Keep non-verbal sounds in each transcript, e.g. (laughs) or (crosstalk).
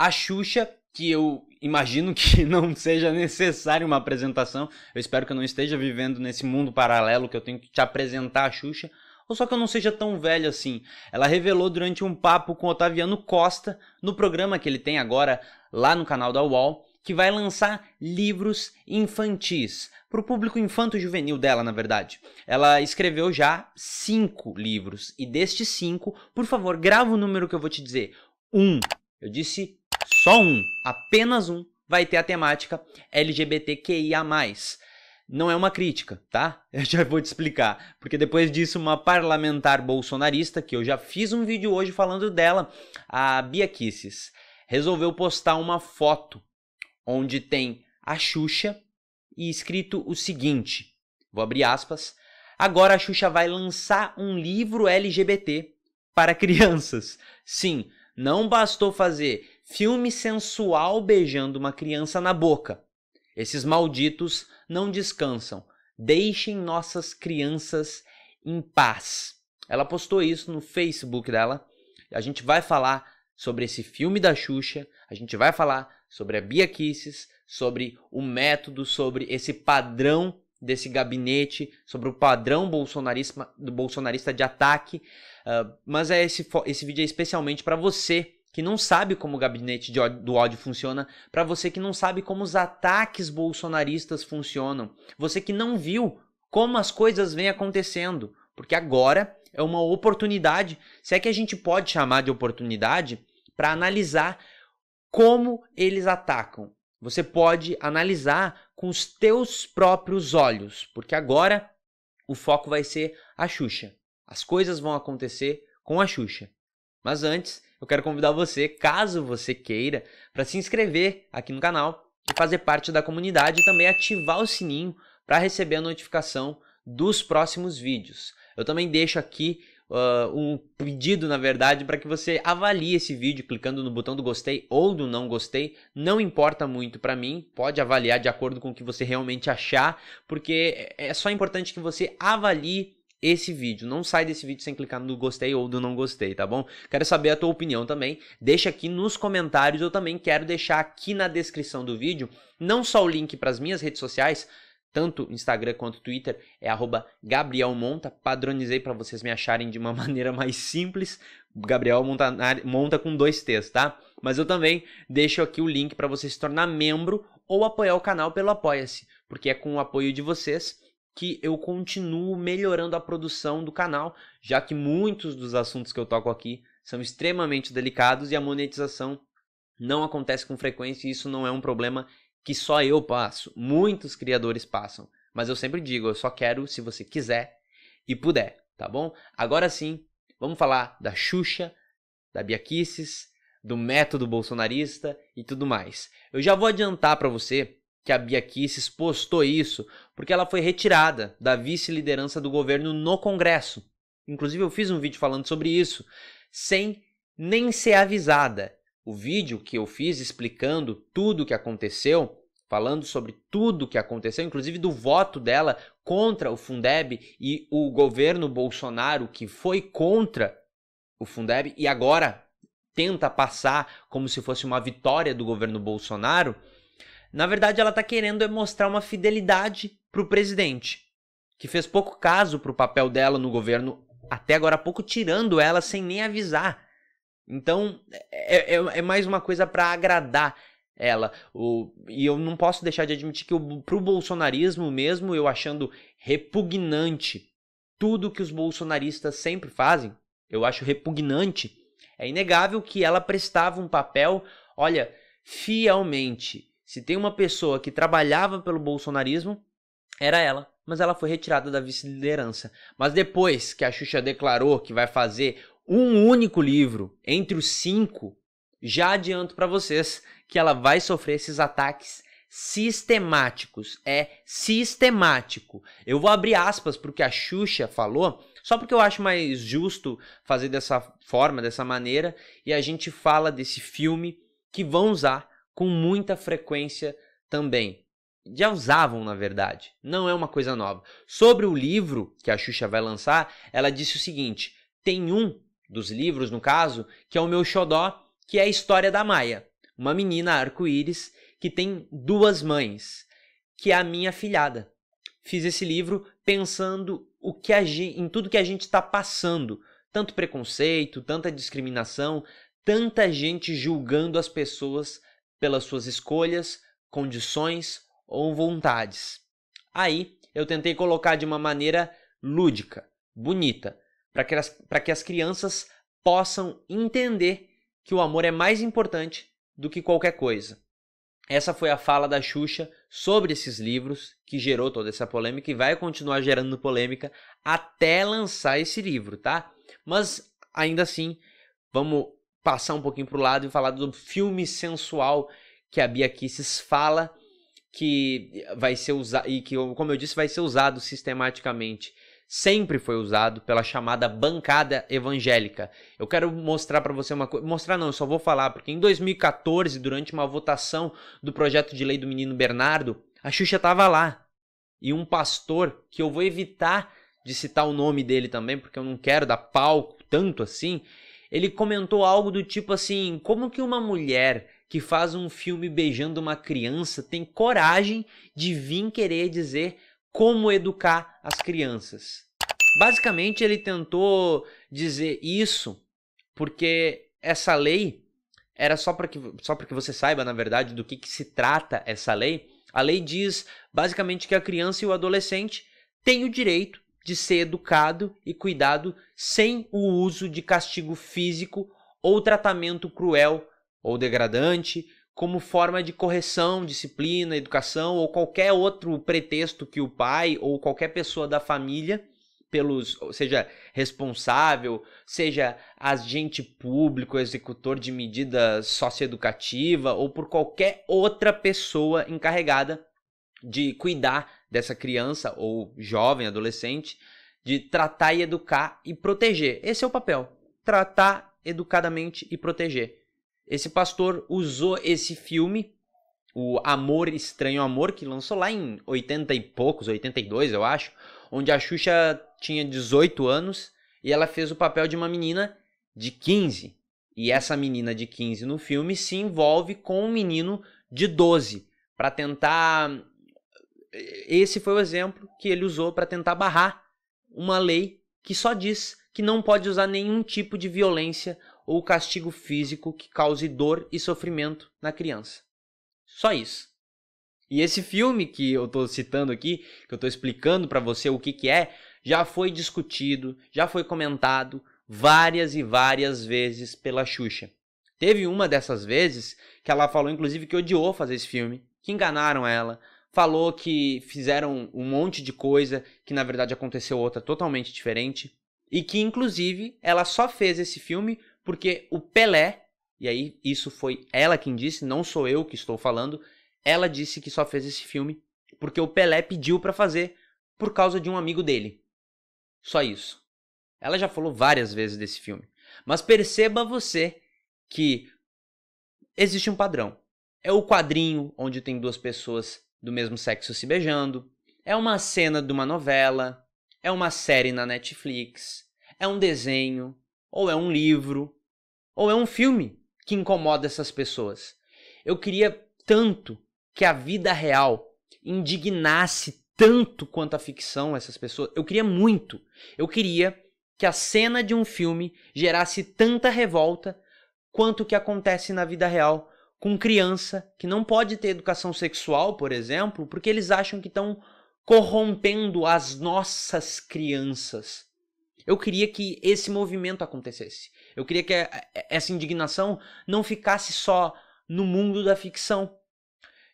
A Xuxa, que eu imagino que (laughs) não seja necessário uma apresentação, eu espero que eu não esteja vivendo nesse mundo paralelo que eu tenho que te apresentar a Xuxa, ou só que eu não seja tão velho assim. Ela revelou durante um papo com Otaviano Costa, no programa que ele tem agora lá no canal da UOL, que vai lançar livros infantis para o público infanto-juvenil dela, na verdade. Ela escreveu já cinco livros e destes cinco, por favor, grava o número que eu vou te dizer. Um. Eu disse só um, apenas um, vai ter a temática LGBTQIA+. Não é uma crítica, tá? (laughs) Eu já vou te explicar. Porque depois disso, uma parlamentar bolsonarista, que eu já fiz um vídeo hoje falando dela, a Bia Kisses, resolveu postar uma foto onde tem a Xuxa e escrito o seguinte, vou abrir aspas, agora a Xuxa vai lançar um livro LGBT para (laughs) crianças. Sim, não bastou fazer filme sensual beijando uma criança na boca. Esses malditos não descansam. Deixem nossas crianças em paz. Ela postou isso no Facebook dela. A gente vai falar sobre esse filme da Xuxa, a gente vai falar sobre a Bia Kisses, sobre o método, sobre esse padrão desse gabinete, sobre o padrão bolsonarista, do bolsonarista de ataque. Uh, mas é esse, esse vídeo é especialmente para você que não sabe como o gabinete de, do ódio funciona, para você que não sabe como os ataques bolsonaristas funcionam, você que não viu como as coisas vêm acontecendo, porque agora é uma oportunidade, se é que a gente pode chamar de oportunidade, para analisar como eles atacam. Você pode analisar com os teus próprios olhos, porque agora o foco vai ser a Xuxa. As coisas vão acontecer com a Xuxa. Mas antes, eu quero convidar você, caso você queira, para se inscrever aqui no canal e fazer parte da comunidade e também ativar o sininho para receber a notificação dos próximos vídeos. Eu também deixo aqui uh, um pedido, na verdade, para que você avalie esse vídeo clicando no botão do gostei ou do não gostei. Não importa muito para mim, pode avaliar de acordo com o que você realmente achar, porque é só importante que você avalie esse vídeo. Não sai desse vídeo sem clicar no gostei ou do não gostei, tá bom? Quero saber a tua opinião também. Deixa aqui nos comentários. Eu também quero deixar aqui na descrição do vídeo não só o link para as minhas redes sociais, tanto Instagram quanto Twitter, é @GabrielMonta. Padronizei para vocês me acharem de uma (laughs) maneira mais simples. Gabriel Monta, monta com dois T's, tá? Mas eu também deixo aqui o link para você se tornar membro ou apoiar o canal pelo Apoia-se, porque é com o apoio de vocês que eu continuo melhorando a produção do canal, já que muitos dos assuntos que eu toco aqui são extremamente delicados e a monetização não acontece com frequência e isso não é um problema que só eu passo, muitos criadores passam. Mas eu sempre digo, eu só quero se você quiser e puder, tá bom? Agora sim, vamos falar da Xuxa, da Bia do método bolsonarista e tudo mais. Eu já vou adiantar para você que a Bia Kisses postou isso, porque ela foi retirada da vice-liderança do governo no Congresso. Inclusive, eu fiz um vídeo falando sobre isso, sem nem ser avisada. O vídeo que eu fiz explicando tudo o que aconteceu, falando sobre tudo o que aconteceu, inclusive do voto dela contra o Fundeb e o governo Bolsonaro, que foi contra o Fundeb e agora tenta passar como se fosse uma vitória do governo Bolsonaro. Na verdade, ela está querendo é mostrar uma fidelidade para o presidente, que fez pouco caso para o papel dela no governo, até agora há pouco tirando ela sem nem avisar. Então, é, é, é mais uma coisa para agradar ela. O, e eu não posso deixar de admitir que para o bolsonarismo mesmo, eu achando repugnante tudo que os bolsonaristas sempre fazem, eu acho repugnante. É inegável que ela prestava um papel, olha, fielmente se tem uma pessoa que trabalhava pelo bolsonarismo, era ela. Mas ela foi retirada da vice-liderança. Mas depois que a Xuxa declarou que vai fazer um único livro entre os cinco, já adianto para vocês que ela vai sofrer esses ataques sistemáticos. É sistemático. Eu vou abrir aspas para o que a Xuxa falou, só porque eu acho mais justo fazer dessa forma, dessa maneira, e a gente fala desse filme que vão usar com muita frequência também. Já usavam, na verdade. Não é uma coisa nova. Sobre o livro que a Xuxa vai lançar, ela disse o seguinte: tem um dos livros, no caso, que é o meu xodó, que é a história da Maia, uma menina arco-íris que tem duas mães, que é a minha filhada. Fiz esse livro pensando o que a gente, em tudo que a gente está passando, tanto preconceito, tanta discriminação, tanta gente julgando as pessoas pelas suas escolhas, condições ou vontades. Aí eu tentei colocar de uma maneira lúdica, bonita, para que, as, que as crianças possam entender que o amor é mais importante do que qualquer coisa. Essa foi a fala da Xuxa sobre esses livros, que gerou toda essa polêmica e vai continuar gerando polêmica até lançar esse livro, tá? Mas ainda assim, vamos passar um pouquinho pro lado e falar do filme sensual que a Bia Kisses fala que vai ser usado e que, como eu disse, vai ser usado sistematicamente. Sempre foi usado pela chamada bancada evangélica. Eu quero mostrar para você uma coisa. Mostrar não, eu só vou falar, porque em 2014, durante uma votação do projeto de lei do menino Bernardo, a Xuxa estava lá. E um pastor, que eu vou evitar de citar o nome dele também, porque eu não quero dar palco tanto assim, ele comentou algo do tipo assim: como que uma mulher que faz um filme beijando uma criança tem coragem de vir querer dizer como educar as crianças? Basicamente, ele tentou dizer isso porque essa lei era só para que só para que você saiba, na verdade, do que, que se trata essa lei. A lei diz basicamente que a criança e o adolescente têm o direito de ser educado e cuidado sem o uso de castigo físico ou tratamento cruel ou degradante como forma de correção, disciplina, educação ou qualquer outro pretexto que o pai ou qualquer pessoa da família pelos, seja responsável, seja agente público, executor de medida socioeducativa ou por qualquer outra pessoa encarregada de cuidar dessa criança ou jovem, adolescente, de tratar e educar e proteger. Esse é o papel. Tratar educadamente e proteger. Esse pastor usou esse filme, o Amor Estranho Amor, que lançou lá em 80 e poucos, 82, eu acho, onde a Xuxa tinha 18 anos e ela fez o papel de uma menina de 15. E essa menina de 15 no filme se envolve com um menino de 12 para tentar esse foi o exemplo que ele usou para tentar barrar uma lei que só diz que não pode usar nenhum tipo de violência ou castigo físico que cause dor e sofrimento na criança. Só isso. E esse filme que eu estou citando aqui, que eu estou explicando para você o que, que é, já foi discutido, já foi comentado várias e várias vezes pela Xuxa. Teve uma dessas vezes que ela falou, inclusive, que odiou fazer esse filme, que enganaram ela, falou que fizeram um monte de coisa, que na verdade aconteceu outra totalmente diferente, e que inclusive ela só fez esse filme porque o Pelé, e aí isso foi ela quem disse, não sou eu que estou falando, ela disse que só fez esse filme porque o Pelé pediu para fazer por causa de um amigo dele. Só isso. Ela já falou várias vezes desse filme. Mas perceba você que existe um padrão. É o quadrinho onde tem duas pessoas do mesmo sexo se beijando, é uma cena de uma novela, é uma série na Netflix, é um desenho, ou é um livro, ou é um filme que incomoda essas pessoas. Eu queria tanto que a vida real indignasse tanto quanto a ficção essas pessoas. Eu queria muito. Eu queria que a cena de um filme gerasse tanta revolta quanto o que acontece na vida real com criança, que não pode ter educação sexual, por exemplo, porque eles acham que estão corrompendo as nossas crianças. Eu queria que esse movimento acontecesse. Eu queria que é, é, essa indignação não ficasse só no mundo da ficção.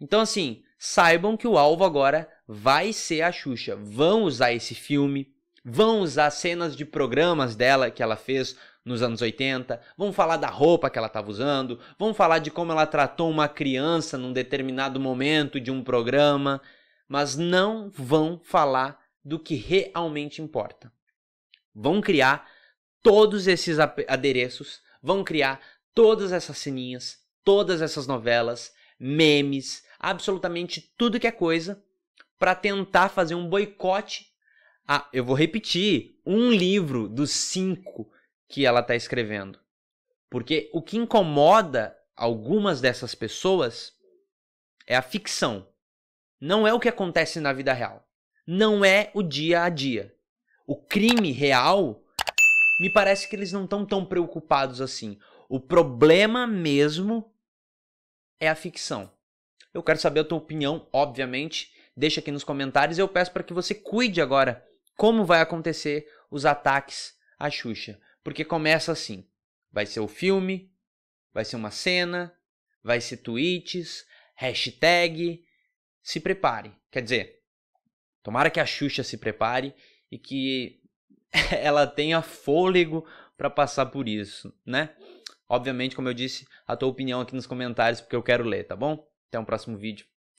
Então, assim, saibam que o alvo agora vai ser a Xuxa. Vão usar esse filme, vão usar cenas de programas dela que ela fez nos anos 80, vamos falar da roupa que ela estava usando, vamos falar de como ela tratou uma criança num determinado momento de um programa, mas não vão falar do que realmente importa. Vão criar todos esses adereços, vão criar todas essas sininhas, todas essas novelas, memes, absolutamente tudo que é coisa para tentar fazer um boicote. Ah, eu vou repetir, um livro dos cinco que ela está escrevendo. Porque o que incomoda algumas dessas pessoas é a ficção. Não é o que acontece na vida real. Não é o dia a dia. O crime real, me parece que eles não estão tão preocupados assim. O problema mesmo é a ficção. Eu quero saber a tua opinião, obviamente. Deixa aqui nos comentários. Eu peço para que você cuide agora como vai acontecer os ataques à Xuxa. Porque começa assim: vai ser o filme, vai ser uma cena, vai ser tweets, hashtag. Se prepare. Quer dizer, tomara que a Xuxa se prepare e que (laughs) ela tenha fôlego para passar por isso, né? Obviamente, como eu disse, a tua opinião aqui nos comentários, porque eu quero ler, tá bom? Até o um próximo vídeo.